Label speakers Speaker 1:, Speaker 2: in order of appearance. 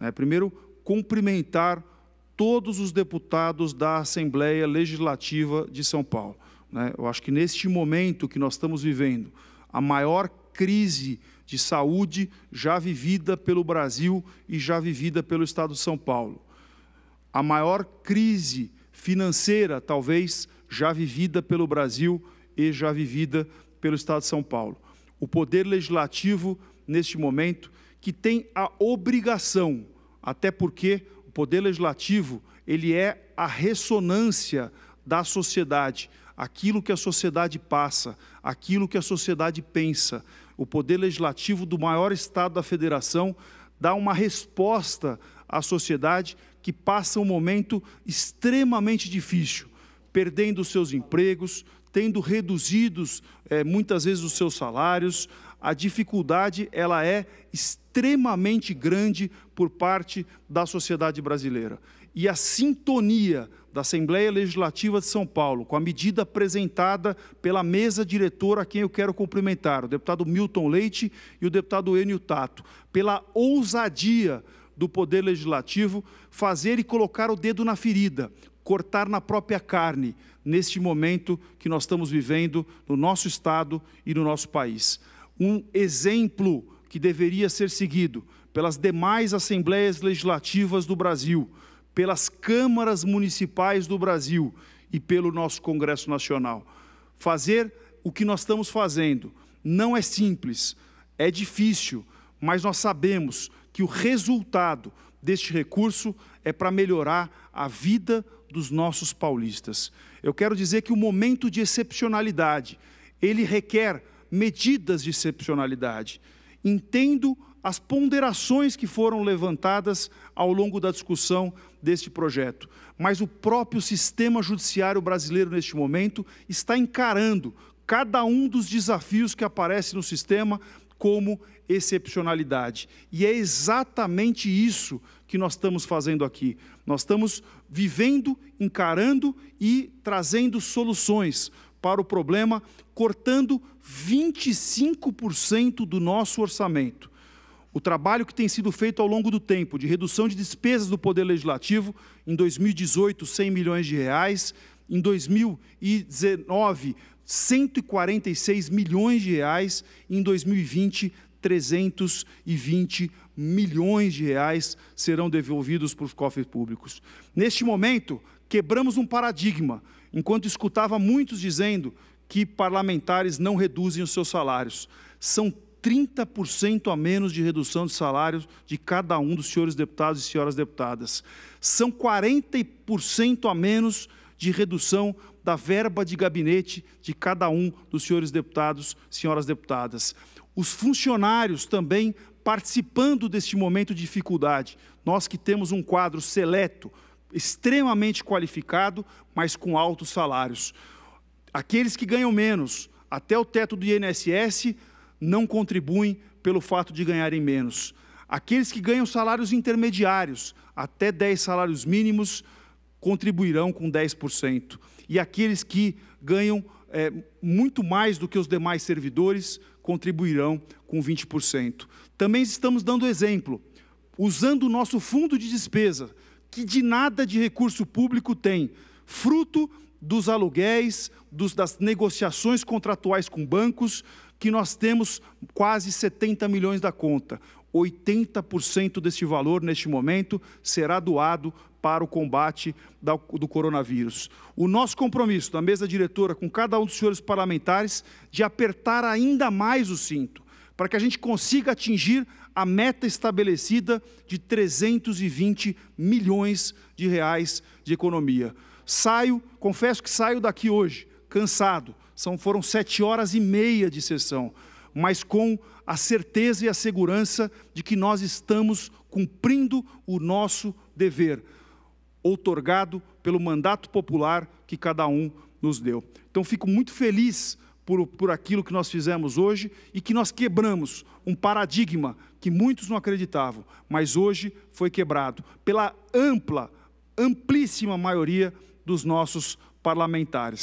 Speaker 1: Né? Primeiro, cumprimentar todos os deputados da Assembleia Legislativa de São Paulo. Né? Eu acho que neste momento que nós estamos vivendo, a maior crise de saúde já vivida pelo Brasil e já vivida pelo Estado de São Paulo. A maior crise financeira, talvez, já vivida pelo Brasil e já vivida pelo Estado de São Paulo. O Poder Legislativo, neste momento, que tem a obrigação, até porque o poder legislativo, ele é a ressonância da sociedade, aquilo que a sociedade passa, aquilo que a sociedade pensa. O poder legislativo do maior estado da federação dá uma resposta à sociedade que passa um momento extremamente difícil, perdendo seus empregos, tendo reduzidos eh, muitas vezes os seus salários, a dificuldade ela é extremamente grande por parte da sociedade brasileira. E a sintonia da Assembleia Legislativa de São Paulo, com a medida apresentada pela mesa diretora, a quem eu quero cumprimentar, o deputado Milton Leite e o deputado Enio Tato, pela ousadia do Poder Legislativo fazer e colocar o dedo na ferida, cortar na própria carne, neste momento que nós estamos vivendo no nosso Estado e no nosso país um exemplo que deveria ser seguido pelas demais assembleias legislativas do Brasil, pelas câmaras municipais do Brasil e pelo nosso Congresso Nacional. Fazer o que nós estamos fazendo não é simples, é difícil, mas nós sabemos que o resultado deste recurso é para melhorar a vida dos nossos paulistas. Eu quero dizer que o momento de excepcionalidade, ele requer medidas de excepcionalidade. Entendo as ponderações que foram levantadas ao longo da discussão deste projeto, mas o próprio sistema judiciário brasileiro neste momento está encarando cada um dos desafios que aparece no sistema como excepcionalidade. E é exatamente isso que nós estamos fazendo aqui. Nós estamos vivendo, encarando e trazendo soluções para o problema, cortando 25% do nosso orçamento. O trabalho que tem sido feito ao longo do tempo de redução de despesas do Poder Legislativo, em 2018, 100 milhões de reais, em 2019, 146 milhões de reais, em 2020, 320 milhões de reais serão devolvidos para os cofres públicos. Neste momento, quebramos um paradigma, enquanto escutava muitos dizendo que parlamentares não reduzem os seus salários. São 30% a menos de redução de salários de cada um dos senhores deputados e senhoras deputadas. São 40% a menos de redução da verba de gabinete de cada um dos senhores deputados, senhoras deputadas. Os funcionários também participando deste momento de dificuldade. Nós que temos um quadro seleto extremamente qualificado, mas com altos salários. Aqueles que ganham menos, até o teto do INSS, não contribuem pelo fato de ganharem menos. Aqueles que ganham salários intermediários, até 10 salários mínimos, contribuirão com 10%. E aqueles que ganham é, muito mais do que os demais servidores contribuirão com 20%. Também estamos dando exemplo, usando o nosso fundo de despesa, que de nada de recurso público tem, fruto dos aluguéis, dos, das negociações contratuais com bancos, que nós temos quase 70 milhões da conta. 80% deste valor, neste momento, será doado para o combate do coronavírus. O nosso compromisso da mesa diretora com cada um dos senhores parlamentares de apertar ainda mais o cinto para que a gente consiga atingir a meta estabelecida de 320 milhões de reais de economia. Saio, confesso que saio daqui hoje cansado. São foram sete horas e meia de sessão, mas com a certeza e a segurança de que nós estamos cumprindo o nosso dever, outorgado pelo mandato popular que cada um nos deu. Então, fico muito feliz por, por aquilo que nós fizemos hoje e que nós quebramos um paradigma que muitos não acreditavam, mas hoje foi quebrado pela ampla, amplíssima maioria dos nossos parlamentares.